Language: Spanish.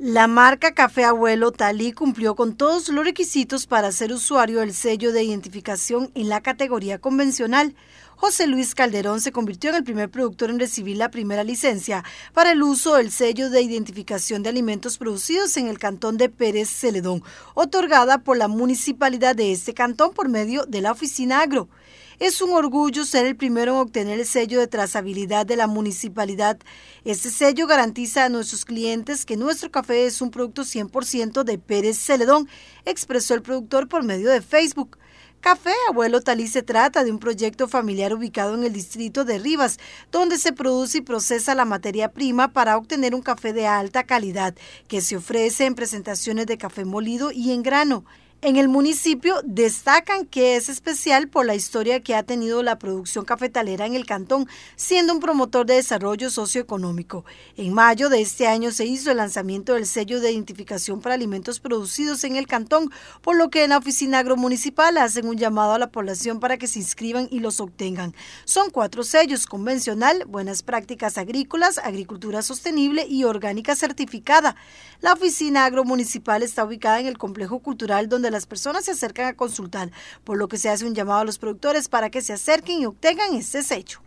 La marca Café Abuelo Talí cumplió con todos los requisitos para ser usuario del sello de identificación en la categoría convencional. José Luis Calderón se convirtió en el primer productor en recibir la primera licencia para el uso del sello de identificación de alimentos producidos en el cantón de Pérez Celedón, otorgada por la municipalidad de este cantón por medio de la Oficina Agro. Es un orgullo ser el primero en obtener el sello de trazabilidad de la municipalidad. Este sello garantiza a nuestros clientes que nuestro café es un producto 100% de Pérez Celedón, expresó el productor por medio de Facebook. Café Abuelo Talí se trata de un proyecto familiar ubicado en el distrito de Rivas, donde se produce y procesa la materia prima para obtener un café de alta calidad, que se ofrece en presentaciones de café molido y en grano. En el municipio destacan que es especial por la historia que ha tenido la producción cafetalera en el cantón, siendo un promotor de desarrollo socioeconómico. En mayo de este año se hizo el lanzamiento del sello de identificación para alimentos producidos en el cantón, por lo que en la oficina agromunicipal hacen un llamado a la población para que se inscriban y los obtengan. Son cuatro sellos, convencional, buenas prácticas agrícolas, agricultura sostenible y orgánica certificada. La oficina agromunicipal está ubicada en el complejo cultural donde las personas se acercan a consultar, por lo que se hace un llamado a los productores para que se acerquen y obtengan este sello.